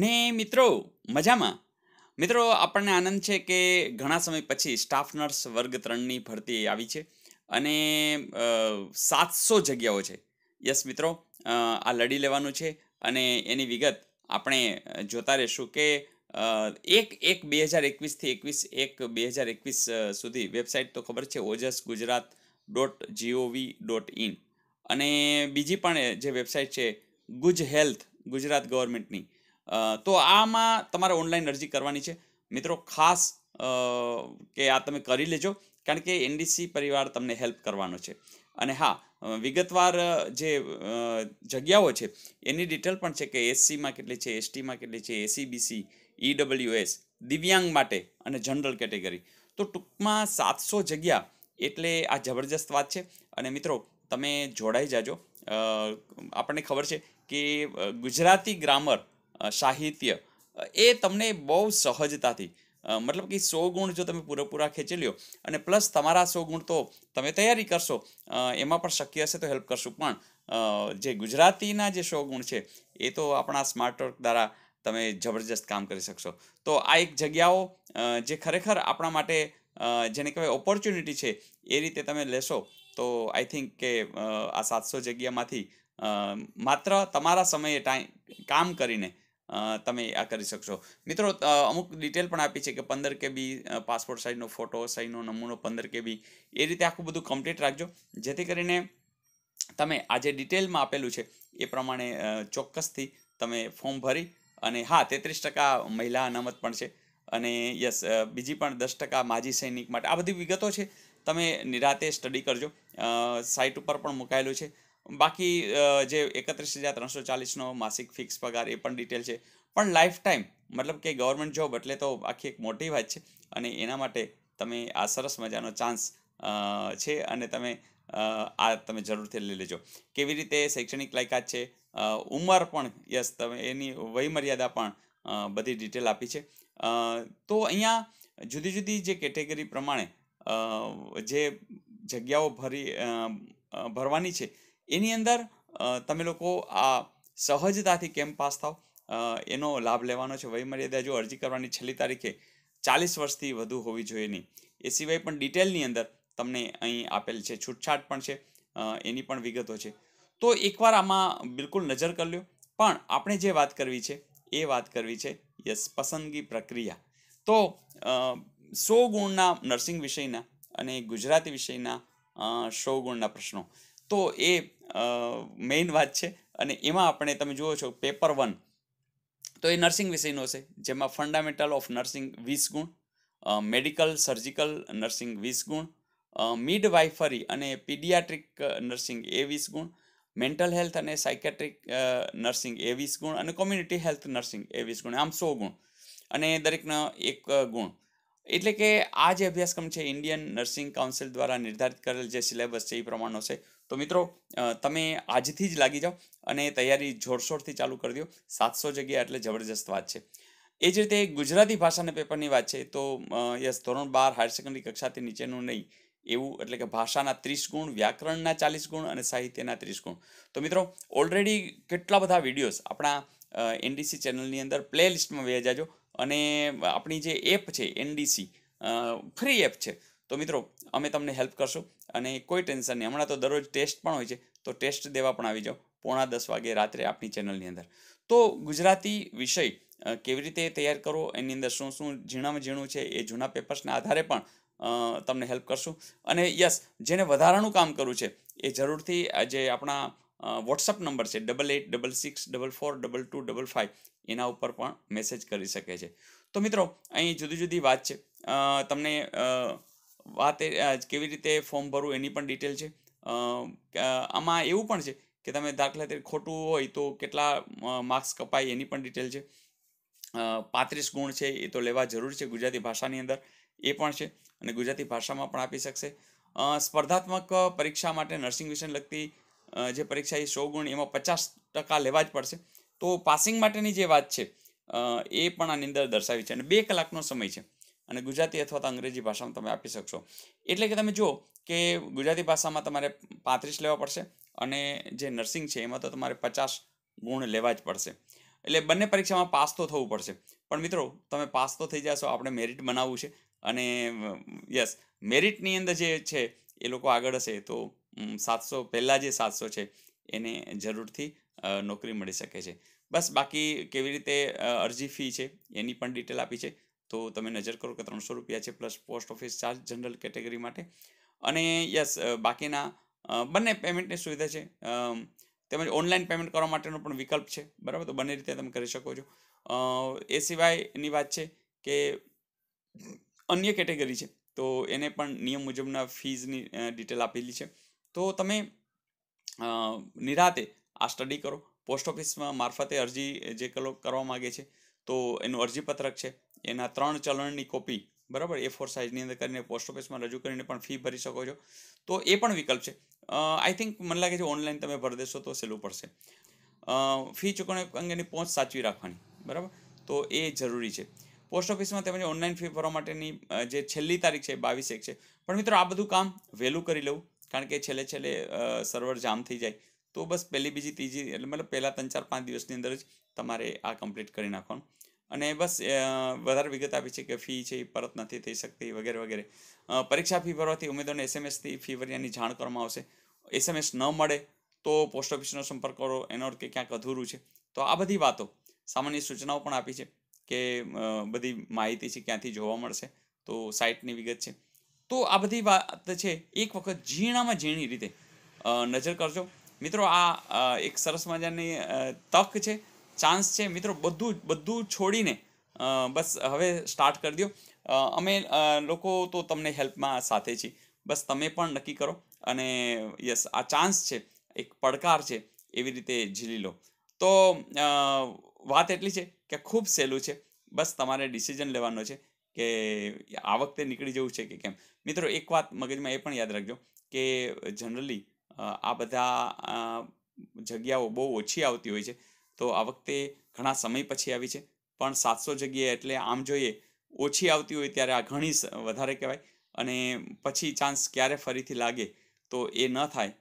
ને મિત્રો મજામાં મિત્રો આપણને આનંદ છે કે ઘણા સમય પછી સ્ટાફ નર્સ વર્ગ ત્રણની ભરતી આવી છે અને સાતસો જગ્યાઓ છે યસ મિત્રો આ લડી લેવાનું છે અને એની વિગત આપણે જોતા રહેશું કે એક એક બે હજાર એકવીસથી એકવીસ એક બે હજાર એકવીસ સુધી વેબસાઇટ તો ખબર છે Ojas Gujarat dot G O V dot in અને બીજી પણ જે વેબસાઇટ છે ગુજ હેલ્થ ગુજરાત ગવર્મેન્ટની તો આમાં તમારે ઓનલાઈન અરજી કરવાની છે મિત્રો ખાસ કે આ તમે કરી લેજો કારણ કે એનડીસી પરિવાર તમને હેલ્પ કરવાનો છે અને હા વિગતવાર જે જગ્યાઓ છે એની ડિટેલ પણ છે કે એસસીમાં કેટલી છે એસટીમાં કેટલી છે એસીબીસી ઈડબ્લ્યુએસ e દિવ્યાંગ માટે અને જનરલ કેટેગરી તો ટૂંકમાં સાતસો જગ્યા એટલે આ જબરજસ્ત વાત છે અને મિત્રો તમે જોડાઈ જાજો આપણને ખબર છે કે ગુજરાતી ગ્રામર સાહિત્ય એ તમને બહુ સહજતાથી મતલબ કે સો ગુણ જો તમે પૂરેપૂરા ખેંચી લ્યો અને પ્લસ તમારા સો ગુણ તો તમે તૈયારી કરશો એમાં પણ શક્ય હશે તો હેલ્પ કરશું પણ જે ગુજરાતીના જે સો ગુણ છે એ તો આપણા સ્માર્ટ વર્ક દ્વારા તમે જબરજસ્ત કામ કરી શકશો તો આ એક જગ્યાઓ જે ખરેખર આપણા માટે જેને કહેવાય ઓપોર્ચ્યુનિટી છે એ રીતે તમે લેશો તો આઈ થિંક કે આ સાતસો જગ્યામાંથી માત્ર તમારા સમયે ટાઈમ કામ કરીને તમે આ કરી શકશો મિત્રો અમુક ડિટેલ પણ આપી છે કે પંદર કેબી પાસપોર્ટ સાઇઝનો ફોટો સાઇઝનો નમૂનો પંદર કેબી એ રીતે આખું બધું કમ્પ્લીટ રાખજો જેથી કરીને તમે આજે ડિટેલમાં આપેલું છે એ પ્રમાણે ચોક્કસથી તમે ફોર્મ ભરી અને હા તેત્રીસ ટકા મહિલા અનામત પણ છે અને યસ બીજી પણ દસ ટકા માજી સૈનિક માટે આ બધી વિગતો છે તમે નિરાતે સ્ટડી કરજો સાઇટ ઉપર પણ મુકાયેલું છે બાકી જે એકત્રીસ હજાર ત્રણસો ચાલીસનો માસિક ફિક્સ પગાર એ પણ ડિટેલ છે પણ લાઈફ ટાઈમ મતલબ કે ગવર્મેન્ટ જોબ એટલે તો આખી એક મોટી વાત છે અને એના માટે તમે આ સરસ મજાનો ચાન્સ છે અને તમે આ તમે જરૂરથી લઈ લેજો કેવી રીતે શૈક્ષણિક લાયકાત છે ઉંમર પણ યસ તમે એની વયમર્યાદા પણ બધી ડિટેલ આપી છે તો અહીંયા જુદી જુદી જે કેટેગરી પ્રમાણે જે જગ્યાઓ ભરી ભરવાની છે એની અંદર તમે લોકો આ સહજતાથી કેમ પાસ થાવ એનો લાભ લેવાનો છે વયમર્યાદા જો અરજી કરવાની છેલ્લી તારીખે ચાલીસ વર્ષથી વધુ હોવી જોઈએ નહીં એ સિવાય પણ ડિટેલની અંદર તમને અહીં આપેલ છે છૂટછાટ પણ છે એની પણ વિગતો છે તો એકવાર આમાં બિલકુલ નજર કરી લો પણ આપણે જે વાત કરવી છે એ વાત કરવી છે યસ પસંદગી પ્રક્રિયા તો સો ગુણના નર્સિંગ વિષયના અને ગુજરાતી વિષયના સો ગુણના પ્રશ્નો તો એ મેઇન વાત છે અને એમાં આપણે તમે જુઓ છો પેપર વન તો એ નર્સિંગ વિષયનો છે જેમાં ફંડામેન્ટલ ઓફ નર્સિંગ વીસ ગુણ મેડિકલ સર્જિકલ નર્સિંગ વીસ ગુણ મિડ વાઇફરી અને પીડિયાટ્રિક નર્સિંગ એ વીસ ગુણ મેન્ટલ હેલ્થ અને સાયકેટ્રિક નર્સિંગ એ વીસ ગુણ અને કોમ્યુનિટી હેલ્થ નર્સિંગ એ વીસ ગુણ આમ સો ગુણ અને દરેકના એક ગુણ એટલે કે આ જે અભ્યાસક્રમ છે ઇન્ડિયન નર્સિંગ કાઉન્સિલ દ્વારા નિર્ધારિત કરેલ જે સિલેબસ છે એ પ્રમાણનો છે તો મિત્રો તમે આજથી જ લાગી જાઓ અને તૈયારી જોરશોરથી ચાલુ કરી દો સાતસો જગ્યા એટલે જબરજસ્ત વાત છે એ જ રીતે ગુજરાતી ભાષાના પેપરની વાત છે તો યસ ધોરણ બાર હાયર સેકન્ડરી કક્ષાથી નીચેનું નહીં એવું એટલે કે ભાષાના ત્રીસ ગુણ વ્યાકરણના ચાલીસ ગુણ અને સાહિત્યના ત્રીસ ગુણ તો મિત્રો ઓલરેડી કેટલા બધા વિડીયોઝ આપણા એનડીસી ચેનલની અંદર પ્લે લિસ્ટમાં વહી જાજો અને આપણી જે એપ છે એનડીસી ફ્રી એપ છે તો મિત્રો અમે તમને હેલ્પ કરશું અને કોઈ ટેન્શન નહીં હમણાં તો દરરોજ ટેસ્ટ પણ હોય છે તો ટેસ્ટ દેવા પણ આવી જાઓ પોણા દસ વાગે રાત્રે આપણી ચેનલની અંદર તો ગુજરાતી વિષય કેવી રીતે તૈયાર કરવો એની અંદર શું શું ઝીણામાં ઝીણું છે એ જૂના પેપર્સના આધારે પણ તમને હેલ્પ કરશું અને યસ જેને વધારાનું કામ કરવું છે એ જરૂરથી જે આપણા વોટ્સઅપ નંબર છે double eight double six double four double two double five એના ઉપર પણ મેસેજ કરી શકે છે તો મિત્રો અહીં જુદી જુદી વાત છે તમને વાત એ કેવી રીતે ફોર્મ ભરવું એની પણ ડિટેલ છે આમાં એવું પણ છે કે તમે દાખલા તરીકે ખોટું હોય તો કેટલા માર્ક્સ કપાય એની પણ ડિટેલ છે પાંત્રીસ ગુણ છે એ તો લેવા જરૂર છે ગુજરાતી ભાષાની અંદર એ પણ છે અને ગુજરાતી ભાષામાં પણ આપી શકશે સ્પર્ધાત્મક પરીક્ષા માટે નર્સિંગ વિશે લગતી જે પરીક્ષા એ સો ગુણ એમાં પચાસ ટકા લેવા જ પડશે તો પાસિંગ માટેની જે વાત છે એ પણ આની અંદર દર્શાવી છે અને બે કલાકનો સમય છે અને ગુજરાતી અથવા તો અંગ્રેજી ભાષામાં તમે આપી શકશો એટલે કે તમે જુઓ કે ગુજરાતી ભાષામાં તમારે પાંત્રીસ લેવા પડશે અને જે નર્સિંગ છે એમાં તો તમારે પચાસ ગુણ લેવા જ પડશે એટલે બંને પરીક્ષામાં પાસ તો થવું પડશે પણ મિત્રો તમે પાસ તો થઈ જશો આપણે મેરિટ બનાવવું છે અને યસ મેરિટની અંદર જે છે એ લોકો આગળ હશે તો સાતસો પહેલાં જે સાતસો છે એને જરૂરથી નોકરી મળી શકે છે બસ બાકી કેવી રીતે અરજી ફી છે એની પણ ડિટેલ આપી છે તો તમે નજર કરો કે ત્રણસો રૂપિયા છે plus post office charge general category માટે અને યસ બાકીના બંને પેમેન્ટની સુવિધા છે તેમજ ઓનલાઈન પેમેન્ટ કરવા માટેનો પણ વિકલ્પ છે બરાબર તો બંને રીતે તમે કરી શકો છો એ સિવાયની વાત છે કે અન્ય કેટેગરી છે તો એને પણ નિયમ મુજબના ફીઝની ડિટેલ આપેલી છે તો તમે નિરાતે આ સ્ટડી કરો પોસ્ટ ઓફિસમાં મારફતે અરજી જે કરવા માગે છે તો એનું અરજીપત્રક છે એના ત્રણ ચલણની કોપી બરાબર એ ફોર સાઇઝની અંદર કરીને પોસ્ટ ઓફિસમાં રજૂ કરીને પણ ફી ભરી શકો છો તો એ પણ વિકલ્પ છે આઈ થિંક મને લાગે છે ઓનલાઈન તમે ભરી દેશો તો સહેલું પડશે ફી ચૂકવણી અંગેની પહોંચ સાચવી રાખવાની બરાબર તો એ જરૂરી છે પોસ્ટ ઓફિસમાં તેમજ ઓનલાઈન ફી ભરવા માટેની જે છેલ્લી તારીખ છે બાવીસ એક છે પણ મિત્રો આ બધું કામ વહેલું કરી લેવું કારણ કે છેલ્લે છેલ્લે સર્વર જામ થઈ જાય તો બસ પહેલી બીજી ત્રીજી એટલે મતલબ પહેલાં ત્રણ ચાર પાંચ દિવસની અંદર જ તમારે આ કમ્પ્લીટ કરી નાખવાનું અને બસ વધારે વિગત આપી છે કે ફી છે એ પરત નથી થઈ શકતી વગેરે વગેરે પરીક્ષા ફી ભરવાથી ઉમેદવારને એસએમએસથી ફી ભર્યાની જાણ કરવામાં આવશે એસએમએસ ન મળે તો પોસ્ટ ઓફિસનો સંપર્ક કરો એનો કે ક્યાંક અધૂરું છે તો આ બધી વાતો સામાન્ય સૂચનાઓ પણ આપી છે કે બધી માહિતી છે ક્યાંથી જોવા મળશે તો સાઇટની વિગત છે તો આ બધી વાત છે એક વખત ઝીણામાં ઝીણી રીતે નજર કરજો મિત્રો આ એક સરસ મજાની તક છે ચાન્સ છે મિત્રો બધું બધું છોડીને બસ હવે સ્ટાર્ટ કરી દો અમે લોકો તો તમને હેલ્પમાં સાથે છીએ બસ તમે પણ નક્કી કરો અને યસ આ ચાન્સ છે એક પડકાર છે એવી રીતે ઝીલી લો તો વાત એટલી છે કે ખૂબ સહેલું છે બસ તમારે ડિસિઝન લેવાનો છે કે આ વખતે નીકળી જવું છે કે કેમ મિત્રો એક વાત મગજમાં એ પણ યાદ રાખજો કે જનરલી આ બધા જગ્યાઓ બહુ ઓછી આવતી હોય છે તો આ વખતે ઘણા સમય પછી આવી છે પણ સાતસો જગ્યાએ એટલે આમ જોઈએ ઓછી આવતી હોય ત્યારે આ ઘણી વધારે કહેવાય અને પછી ચાન્સ ક્યારે ફરીથી લાગે તો એ ન થાય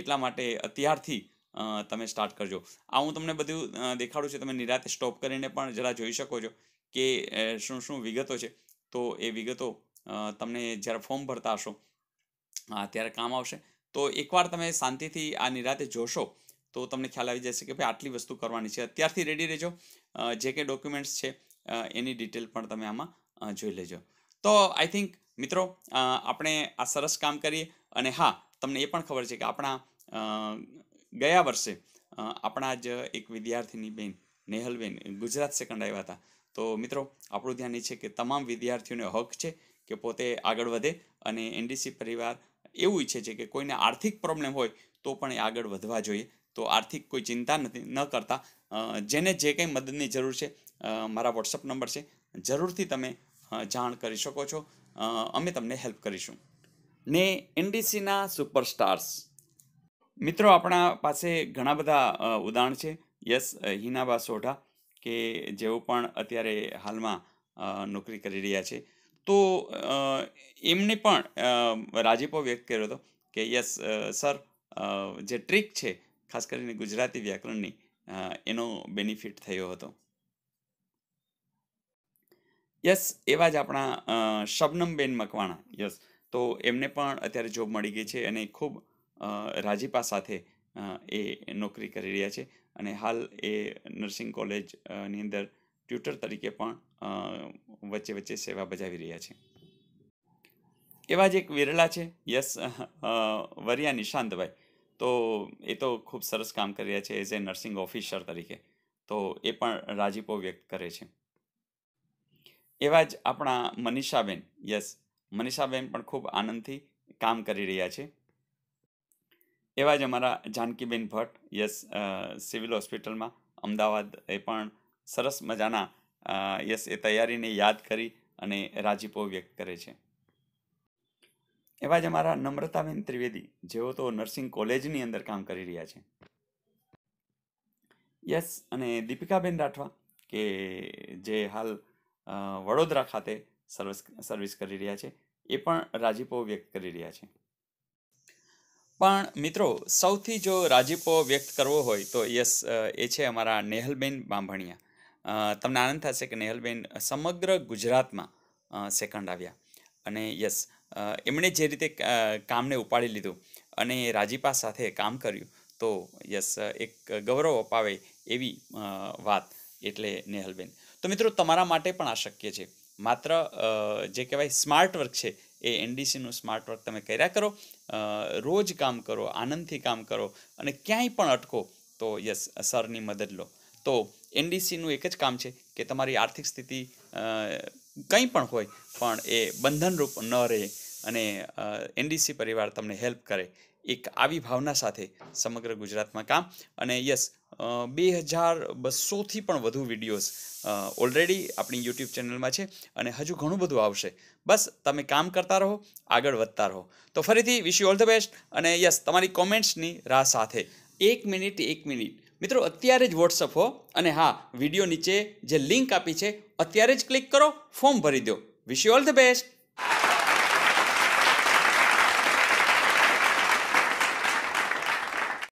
એટલા માટે અત્યારથી તમે સ્ટાર્ટ કરજો આ હું તમને બધું દેખાડું છું તમે નિરાતે સ્ટોપ કરીને પણ જરા જોઈ શકો છો કે શું શું વિગતો છે તો એ વિગતો તમને જ્યારે ફોર્મ ભરતા હશો ત્યારે કામ આવશે તો એકવાર તમે શાંતિથી આ નિરાતે જોશો તો તમને ખ્યાલ આવી જશે કે ભાઈ આટલી વસ્તુ કરવાની છે અત્યારથી રેડી રહેજો જે કે ડોક્યુમેન્ટ્સ છે એની ડિટેલ પણ તમે આમાં જોઈ લેજો તો આઈ થિંક મિત્રો આપણે આ સરસ કામ કરીએ અને હા તમને એ પણ ખબર છે કે આપણા ગયા વર્ષે આપણા જ એક વિદ્યાર્થીની બેન નેહલબેન ગુજરાત સેકન્ડ આવ્યા હતા તો મિત્રો આપણું ધ્યાન એ છે કે તમામ વિદ્યાર્થીઓને હક છે કે પોતે આગળ વધે અને એનડીસી પરિવાર એવું ઈચ્છે છે કે કોઈને આર્થિક પ્રોબ્લેમ હોય તો પણ એ આગળ વધવા જોઈએ તો આર્થિક કોઈ ચિંતા નથી ન કરતા જેને જે કંઈ મદદની જરૂર છે મારા વોટ્સઅપ નંબર છે જરૂરથી તમે જાણ કરી શકો છો અમે તમને હેલ્પ કરીશું ને એનડીસીના સુપરસ્ટાર્સ મિત્રો આપણા પાસે ઘણા બધા ઉદાહરણ છે યસ હિનાબા સોઢા કે જેઓ પણ અત્યારે હાલમાં નોકરી કરી રહ્યા છે તો એમને પણ રાજીપો વ્યક્ત કર્યો હતો કે યસ સર જે ટ્રીક છે ખાસ કરીને ગુજરાતી વ્યાકરણની એનો બેનિફિટ થયો હતો યસ એવા જ આપણા શબનમબેન મકવાણા યસ તો એમને પણ અત્યારે જોબ મળી ગઈ છે અને ખૂબ રાજીપા સાથે એ નોકરી કરી રહ્યા છે અને હાલ એ નર્સિંગ કોલેજની અંદર ટ્યુટર તરીકે પણ વચ્ચે વચ્ચે સેવા બજાવી રહ્યા છે એવા જ એક વિરલા છે યસ વરિયા નિશાંતભાઈ તો એ તો ખૂબ સરસ કામ કરી રહ્યા છે એઝ એ નર્સિંગ ઓફિસર તરીકે તો એ પણ રાજીપો વ્યક્ત કરે છે એવા જ આપણા મનીષાબેન યસ મનીષાબેન પણ ખૂબ આનંદથી કામ કરી રહ્યા છે એવા જ અમારા જાનકીબેન ભટ્ટ યસ સિવિલ હોસ્પિટલમાં અમદાવાદ એ પણ સરસ મજાના યસ એ તૈયારીને યાદ કરી અને રાજીપો વ્યક્ત કરે છે એવા જ અમારા નમ્રતાબેન ત્રિવેદી જેઓ તો નર્સિંગ કોલેજની અંદર કામ કરી રહ્યા છે યસ અને દીપિકાબેન રાઠવા કે જે હાલ વડોદરા ખાતે સર્વિસ સર્વિસ કરી રહ્યા છે એ પણ રાજીપો વ્યક્ત કરી રહ્યા છે પણ મિત્રો સૌથી જો રાજીપો વ્યક્ત કરવો હોય તો યસ એ છે અમારા નેહલબેન બાંભણિયા તમને આનંદ થશે કે નેહલબેન સમગ્ર ગુજરાતમાં સેકન્ડ આવ્યા અને યસ એમણે જે રીતે કામને ઉપાડી લીધું અને રાજીપા સાથે કામ કર્યું તો યસ એક ગૌરવ અપાવે એવી વાત એટલે નેહલબેન તો મિત્રો તમારા માટે પણ આ શક્ય છે માત્ર જે કહેવાય સ્માર્ટ વર્ક છે એ એનડીસીનું સ્માર્ટ વર્ક તમે કર્યા કરો રોજ કામ કરો આનંદથી કામ કરો અને ક્યાંય પણ અટકો તો યસ સરની મદદ લો તો એનડીસીનું એક જ કામ છે કે તમારી આર્થિક સ્થિતિ કંઈ પણ હોય પણ એ બંધનરૂપ ન રહે અને એનડીસી પરિવાર તમને હેલ્પ કરે એક આવી ભાવના સાથે સમગ્ર ગુજરાતમાં કામ અને યસ બે હજાર બસોથી પણ વધુ વિડીયોઝ ઓલરેડી આપણી યુટ્યુબ ચેનલમાં છે અને હજુ ઘણું બધું આવશે બસ તમે કામ કરતા રહો આગળ વધતા રહો તો ફરીથી wish you all the best અને યસ તમારી કોમેન્ટ્સની રાહ સાથે એક મિનિટ એક મિનિટ મિત્રો અત્યારે જ વોટ્સઅપ હો અને હા વિડીયો નીચે જે લિંક આપી છે અત્યારે જ ક્લિક કરો ફોર્મ ભરી દો wish you all the best